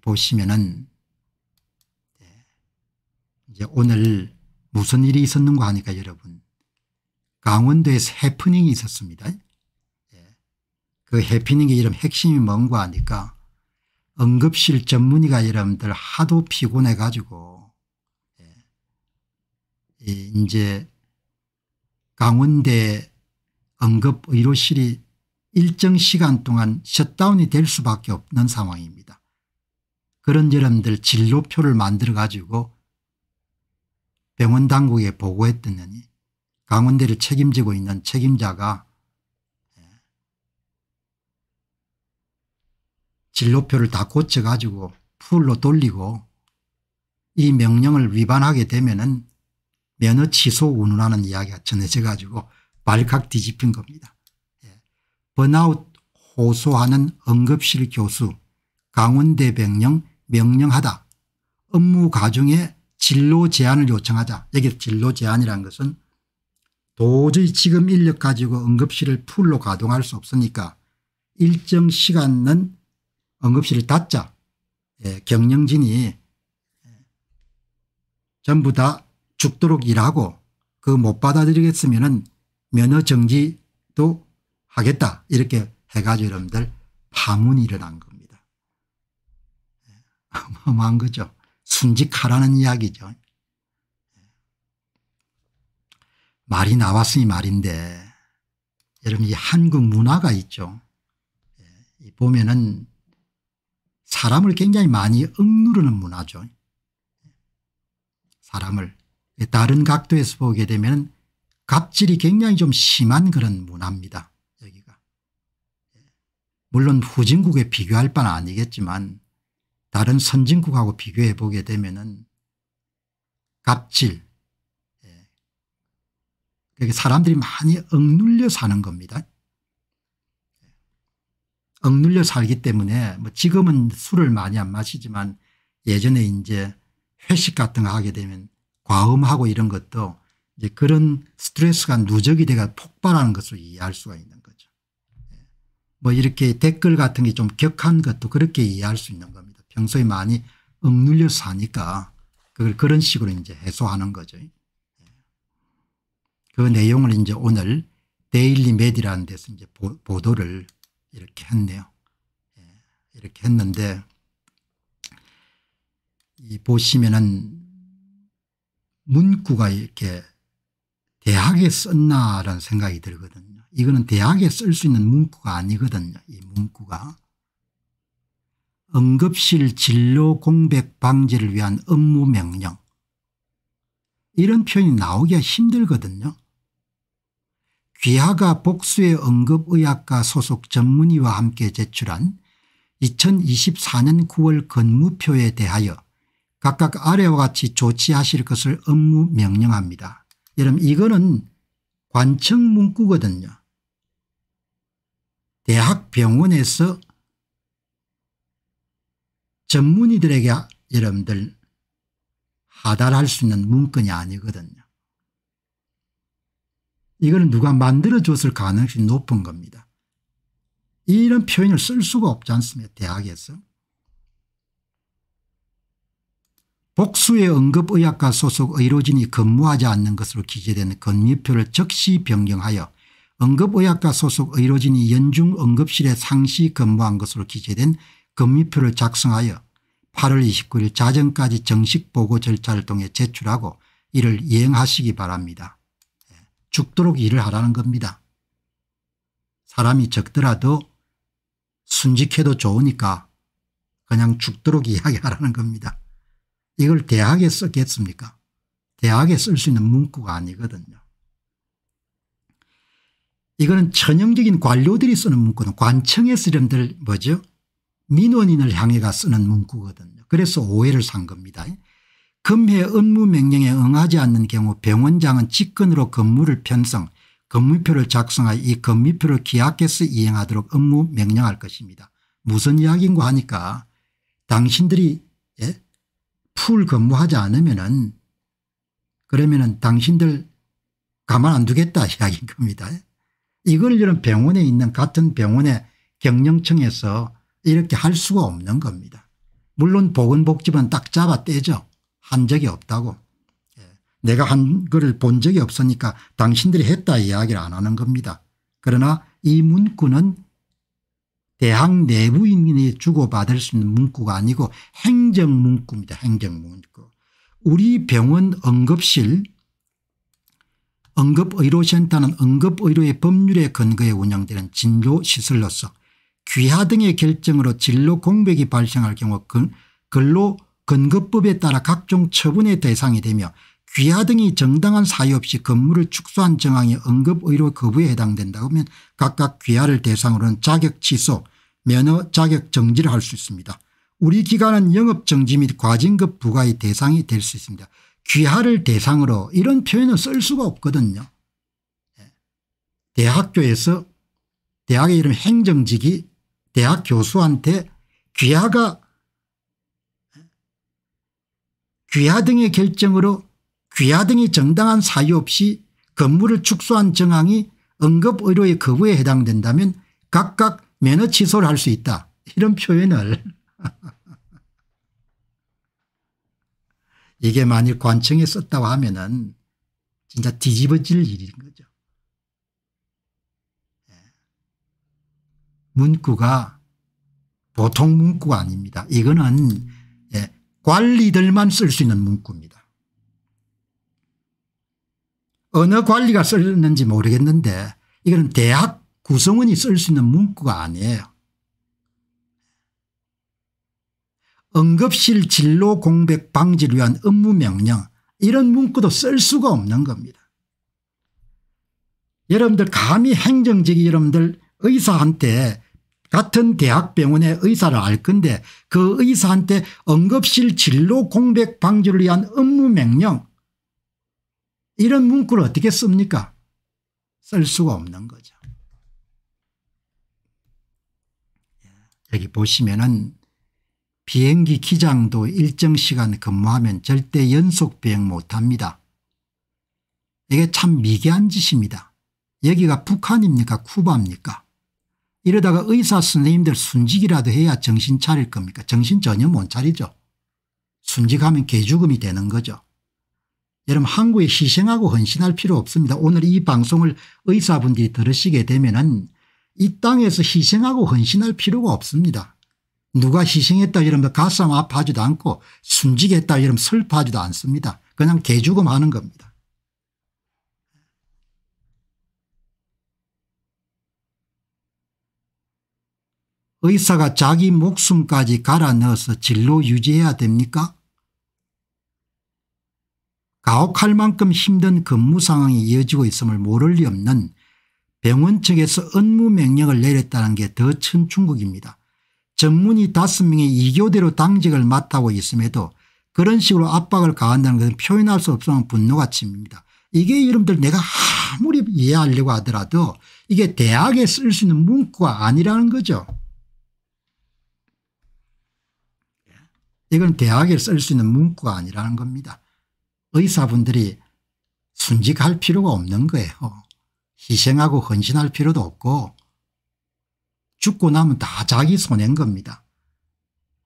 보시면은 네. 이제 오늘 무슨 일이 있었는가 하니까 여러분 강원도에서 해프닝이 있었습니다. 네. 그 해프닝의 이름 핵심이 뭔가 하니까 응급실 전문의가 여러분들 하도 피곤해 가지고 네. 이제 강원대 응급의료실이 일정 시간 동안 셧다운이 될 수밖에 없는 상황입니다. 그런 사람들 진로표를 만들어 가지고 병원 당국에 보고했더니 강원대를 책임지고 있는 책임자가 예, 진로표를 다 고쳐가지고 풀로 돌리고 이 명령을 위반하게 되면 은 면허 취소 운운하는 이야기가 전해져 가지고 발칵 뒤집힌 겁니다. 예, 번아웃 호소하는 응급실 교수 강원대 병령 명령하다 업무 과중에 진로 제한을 요청하자 여기서 진로 제한이라는 것은 도저히 지금 인력 가지고 응급실을 풀로 가동할 수 없으니까 일정 시간은 응급실을 닫자 예, 경영진이 전부 다 죽도록 일하고 그 못 받아들이겠으면 은 면허정지도 하겠다 이렇게 해가지고 여러분들 파문이 일어난 거 어마어마한 거죠. 순직하라는 이야기죠. 말이 나왔으니 말인데 여러분 이 한국 문화가 있죠. 예, 보면은 사람을 굉장히 많이 억누르는 문화죠. 사람을 다른 각도에서 보게 되면 갑질이 굉장히 좀 심한 그런 문화입니다. 여기가 물론 후진국에 비교할 바는 아니겠지만 다른 선진국하고 비교해 보게 되면은 갑질 예, 그게 사람들이 많이 억눌려 사는 겁니다. 억눌려 살기 때문에 뭐 지금은 술을 많이 안 마시지만 예전에 이제 회식 같은 거 하게 되면 과음하고 이런 것도 이제 그런 스트레스가 누적이 돼가 폭발하는 것을 이해할 수가 있는 거죠. 예, 뭐 이렇게 댓글 같은 게 좀 격한 것도 그렇게 이해할 수 있는 겁니다. 평소에 많이 억눌려 사니까 그걸 그런 식으로 이제 해소하는 거죠. 예. 그 내용을 이제 오늘 데일리 메디라는 데서 이제 보도를 이렇게 했네요. 예. 이렇게 했는데 이 보시면은 문구가 이렇게 대학에 썼나라는 생각이 들거든요. 이거는 대학에 쓸 수 있는 문구가 아니거든요. 이 문구가. 응급실 진료 공백 방지를 위한 업무 명령 이런 표현이 나오기가 힘들거든요. 귀하가 복수의 응급의학과 소속 전문의와 함께 제출한 2024년 9월 근무표에 대하여 각각 아래와 같이 조치하실 것을 업무 명령합니다. 여러분 이거는 관청 문구거든요. 대학병원에서 전문의들에게 여러분들 하달할 수 있는 문건이 아니거든요. 이거는 누가 만들어줬을 가능성이 높은 겁니다. 이런 표현을 쓸 수가 없지 않습니까 대학에서. 복수의 응급의학과 소속 의료진이 근무하지 않는 것으로 기재된 건미표를 적시 변경하여 응급의학과 소속 의료진이 연중 응급실에 상시 근무한 것으로 기재된 금리표를 그 작성하여 8월 29일 자정까지 정식 보고 절차를 통해 제출하고 이를 이행하시기 바랍니다. 예, 죽도록 일을 하라는 겁니다. 사람이 적더라도 순직해도 좋으니까 그냥 죽도록 이야기하라는 겁니다. 이걸 대학에 쓰겠습니까 대학에 쓸 수 있는 문구가 아니거든요. 이거는 전형적인 관료들이 쓰는 문구는 관청에서 이름들 뭐죠 민원인을 향해가 쓰는 문구거든요. 그래서 오해를 산 겁니다. 금해 업무 명령에 응하지 않는 경우 병원장은 직권으로 건물을 편성 건물표를 작성하여 이 건물표를 기하께서 이행하도록 업무 명령할 것입니다. 무슨 이야기인고 하니까 당신들이 예? 풀 근무하지 않으면 은 그러면 은 당신들 가만 안 두겠다 이야기인 겁니다. 이걸 이런 병원에 있는 같은 병원의 경영청에서 이렇게 할 수가 없는 겁니다. 물론 보건복지부는 딱 잡아 떼죠. 한 적이 없다고. 예. 내가 한 거를 본 적이 없으니까 당신들이 했다 이야기를 안 하는 겁니다. 그러나 이 문구는 대학 내부인이 주고받을 수 있는 문구가 아니고 행정문구입니다. 행정문구. 우리 병원 응급실 응급의료센터는 응급의료의 법률에 근거해 운영되는 진료시설로서 귀하 등의 결정으로 진로 공백이 발생할 경우 근로 근거법에 따라 각종 처분의 대상이 되며 귀하 등이 정당한 사유 없이 근무를 축소한 정황이 응급의료 거부에 해당된다 하면 각각 귀하를 대상으로는 자격 취소 면허 자격 정지를 할 수 있습니다. 우리 기관은 영업정지 및 과징급 부과의 대상이 될 수 있습니다. 귀하를 대상으로 이런 표현은 쓸 수가 없거든요. 예. 대학교에서 대학의 이름 행정직이 대학 교수한테 귀하가 귀하 등의 결정으로 귀하 등이 정당한 사유 없이 건물을 축소한 정황이 응급의료의 거부에 해당된다면 각각 면허 취소를 할 수 있다. 이런 표현을 이게 만일 관청에 썼다고 하면 은 진짜 뒤집어질 일인 거죠. 문구가 보통 문구가 아닙니다. 이거는 예, 관리들만 쓸 수 있는 문구입니다. 어느 관리가 썼는지 모르겠는데 이거는 대학 구성원이 쓸 수 있는 문구가 아니에요. 응급실 진로 공백 방지를 위한 업무 명령 이런 문구도 쓸 수가 없는 겁니다. 여러분들 감히 행정직이 여러분들 의사한테 같은 대학병원의 의사를 알 건데 그 의사한테 응급실 진로 공백 방지를 위한 업무 명령 이런 문구를 어떻게 씁니까 쓸 수가 없는 거죠. 여기 보시면은 비행기 기장도 일정 시간 근무하면 절대 연속 비행 못합니다. 이게 참 미개한 짓입니다. 여기가 북한입니까 쿠바입니까 이러다가 의사 선생님들 순직이라도 해야 정신 차릴 겁니까 정신 전혀 못 차리죠. 순직하면 개죽음이 되는 거죠. 여러분 한국에 희생하고 헌신할 필요 없습니다. 오늘 이 방송을 의사분들이 들으시게 되면 은이 땅에서 희생하고 헌신할 필요가 없습니다. 누가 희생했다 이러면 가슴 아파하지도 않고 순직했다 이러면 슬퍼하지도 않습니다. 그냥 개죽음 하는 겁니다. 의사가 자기 목숨까지 갈아 넣어서 진로 유지해야 됩니까? 가혹할 만큼 힘든 근무 상황이 이어지고 있음을 모를 리 없는 병원 측에서 업무 명령을 내렸다는 게 더 천충국입니다. 전문의 다섯 명이 이교대로 당직을 맡고 있음에도 그런 식으로 압박을 가한다는 것은 표현할 수 없으면 분노가 침입니다. 이게 여러분들 내가 아무리 이해하려고 하더라도 이게 대학에 쓸 수 있는 문구가 아니라는 거죠. 이건 대학에 쓸 수 있는 문구가 아니라는 겁니다. 의사분들이 순직할 필요가 없는 거예요. 희생하고 헌신할 필요도 없고 죽고 나면 다 자기 손해인 겁니다.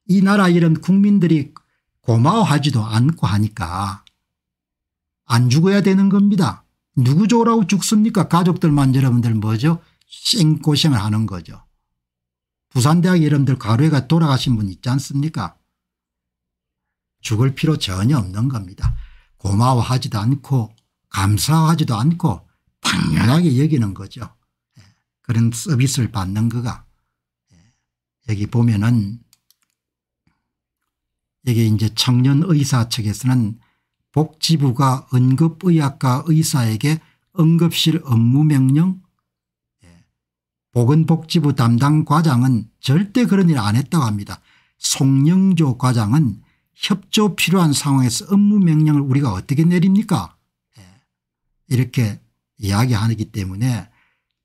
이 나라 이런 국민들이 고마워하지도 않고 하니까 안 죽어야 되는 겁니다. 누구 좋으라고 죽습니까? 가족들만 여러분들 뭐죠? 쌩고생을 하는 거죠. 부산대학 여러분들 가루에가 돌아가신 분 있지 않습니까? 죽을 필요 전혀 없는 겁니다. 고마워하지도 않고 감사하지도 않고 당연하게 여기는 거죠. 예, 그런 서비스를 받는 거가 예, 여기 보면은 여기 이제 청년의사 측에서는 복지부가 응급의학과 의사에게 응급실 업무명령 보건복지부 예, 담당 과장은 절대 그런 일 안 했다고 합니다. 송영조 과장은 협조 필요한 상황에서 업무 명령을 우리가 어떻게 내립니까 예. 이렇게 이야기하기 때문에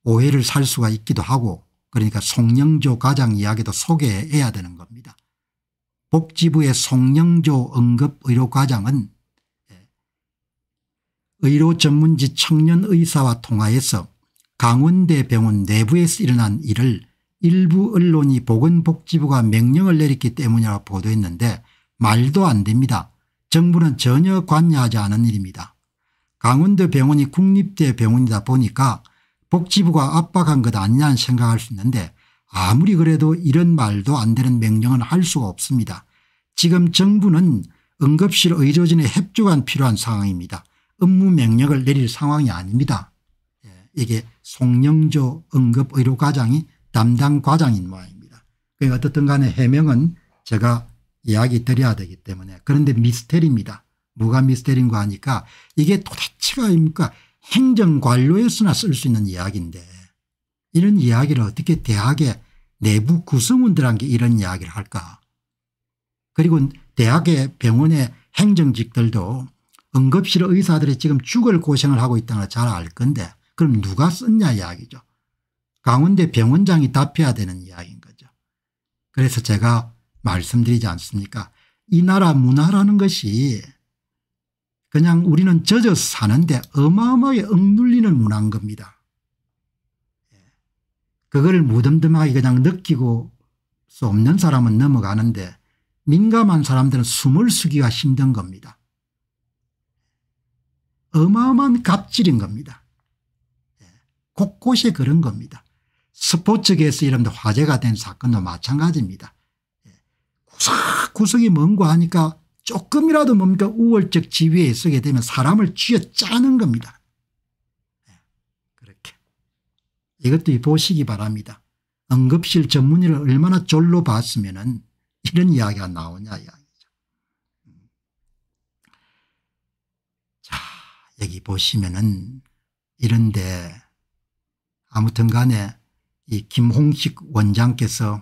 오해를 살 수가 있기도 하고 그러니까 송영조 과장 이야기도 소개해야 되는 겁니다. 복지부의 송영조 응급의료과장은 예, 의료전문지 청년의사와 통화해서 강원대 병원 내부에서 일어난 일을 일부 언론이 보건복지부가 명령을 내렸기 때문이라고 보도했는데 말도 안 됩니다. 정부는 전혀 관여하지 않은 일입니다. 강원도 병원이 국립대 병원이다 보니까 복지부가 압박한 것 아니냐는 생각할 수 있는데 아무리 그래도 이런 말도 안 되는 명령은 할 수가 없습니다. 지금 정부는 응급실 의료진의 협조가 필요한 상황입니다. 업무 명령을 내릴 상황이 아닙니다. 예, 이게 송영조 응급의료과장이 담당 과장인 모양입니다. 그러니까 어떻든 간에 해명은 제가 이야기 드려야 되기 때문에 그런데 미스테리입니다. 뭐가 미스테리인가 하니까 이게 도대체가 아닙니까 행정관료에서나쓸 수 있는 이야기인데 이런 이야기를 어떻게 대학의 내부 구성원들한테 이런 이야기를 할까 그리고 대학의 병원의 행정직들도 응급실 의사들이 지금 죽을 고생을 하고 있다는 걸 잘 알 건데 그럼 누가 썼냐 이야기죠. 강원대 병원장이 답해야 되는 이야기인 거죠. 그래서 제가 말씀드리지 않습니까 이 나라 문화라는 것이 그냥 우리는 젖어 사는데 어마어마하게 억눌리는 문화인 겁니다. 그걸 무덤덤하게 그냥 느끼고 수 없는 사람은 넘어가는데 민감한 사람들은 숨을 쉬기가 힘든 겁니다. 어마어마한 갑질인 겁니다. 곳곳에 그런 겁니다. 스포츠계에서 이런 화제가 된 사건도 마찬가지입니다. 싹 구석이 먼 거 하니까 조금이라도 뭡니까 우월적 지위에 서게 되면 사람을 쥐어짜는 겁니다. 예, 그렇게 이것도 보시기 바랍니다. 응급실 전문의를 얼마나 졸로 봤으면 은 이런 이야기가 나오냐 이야기죠. 음. 자 여기 보시면은 이런데 아무튼 간에 이 김홍식 원장께서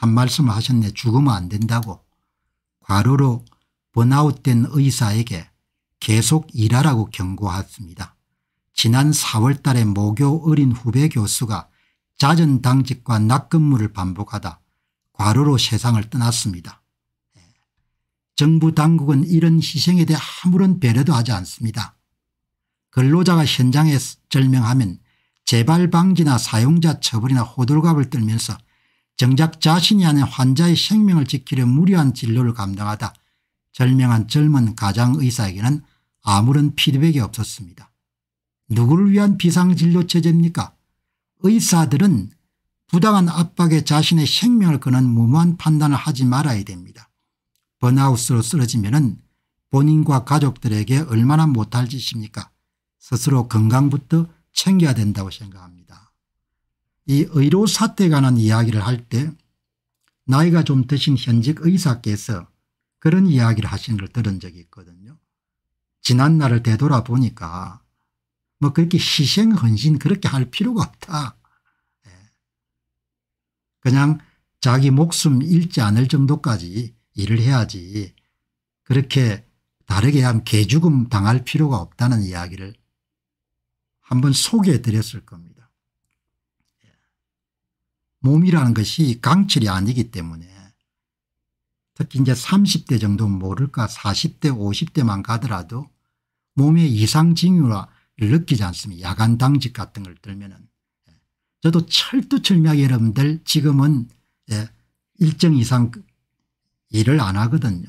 한 말씀 하셨네 죽으면 안 된다고 과로로 번아웃된 의사에게 계속 일하라고 경고하였습니다 지난 4월 달에 모교 어린 후배 교수가 잦은 당직과 낙근무를 반복하다 과로로 세상을 떠났습니다. 예. 정부 당국은 이런 희생에 대해 아무런 배려도 하지 않습니다. 근로자가 현장에 절명하면 재발 방지나 사용자 처벌이나 호들갑을 떨면서 정작 자신이 아닌 환자의 생명을 지키려 무리한 진료를 감당하다 절명한 젊은 가장의사에게는 아무런 피드백이 없었습니다. 누구를 위한 비상진료체제입니까 의사들은 부당한 압박에 자신의 생명을 거는 무모한 판단을 하지 말아야 됩니다. 번아웃으로 쓰러지면 은 본인과 가족들에게 얼마나 못할 짓입니까 스스로 건강부터 챙겨야 된다고 생각합니다. 이 의료 사태에 관한 이야기를 할 때 나이가 좀 드신 현직 의사께서 그런 이야기를 하시는 걸 들은 적이 있거든요. 지난 날을 되돌아보니까 뭐 그렇게 희생 헌신 그렇게 할 필요가 없다. 예. 그냥 자기 목숨 잃지 않을 정도까지 일을 해야지 그렇게 다르게 하면 개죽음 당할 필요가 없다는 이야기를 한번 소개해 드렸을 겁니다. 몸이라는 것이 강철이 아니기 때문에 특히 이제 30대 정도 모를까 40대 50대만 가더라도 몸에 이상징후를 느끼지 않습니다. 야간 당직 같은 걸 들면은 저도 철두철미하게 여러분들 지금은 예, 일정 이상 일을 안 하거든요.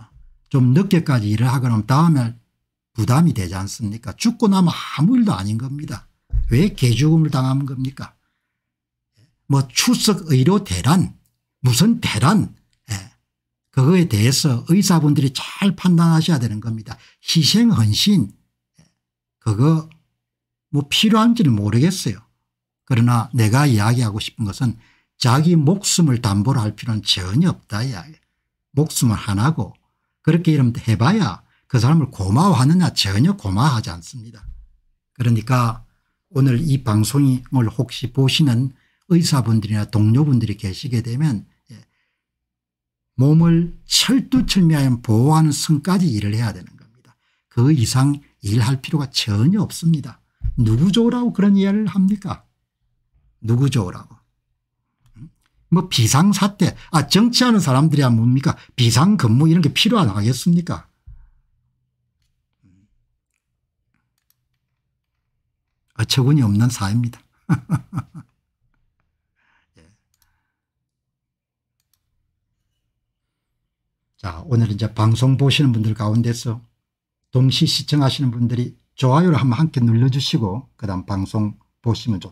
좀 늦게까지 일을 하거나 다음에 부담이 되지 않습니까 죽고 나면 아무 일도 아닌 겁니다. 왜 개죽음을 당하는 겁니까 뭐 출석 의료 대란 무슨 대란 예. 그거에 대해서 의사분들이 잘 판단하셔야 되는 겁니다. 희생 헌신 예, 그거 뭐 필요한지는 모르겠어요. 그러나 내가 이야기하고 싶은 것은 자기 목숨을 담보로 할 필요는 전혀 없다 이야기 목숨을 하나고 그렇게 이름 해봐야 그 사람을 고마워하느냐 전혀 고마워하지 않습니다. 그러니까 오늘 이 방송을 혹시 보시는 의사분들이나 동료분들이 계시게 되면 예, 몸을 철두철미하여 보호하는 성까지 일을 해야 되는 겁니다. 그 이상 일할 필요가 전혀 없습니다. 누구 좋으라고 그런 이야기를 합니까? 누구 좋으라고. 음? 뭐 비상사태 아 정치하는 사람들이야 뭡니까 비상근무 이런 게 필요하나 하겠습니까 음. 어처구니 없는 사입니다. 자, 오늘 이제 방송 보시는 분들 가운데서 동시 시청하시는 분들이 좋아요를 한번 함께 눌러주시고 그 다음 방송 보시면 좋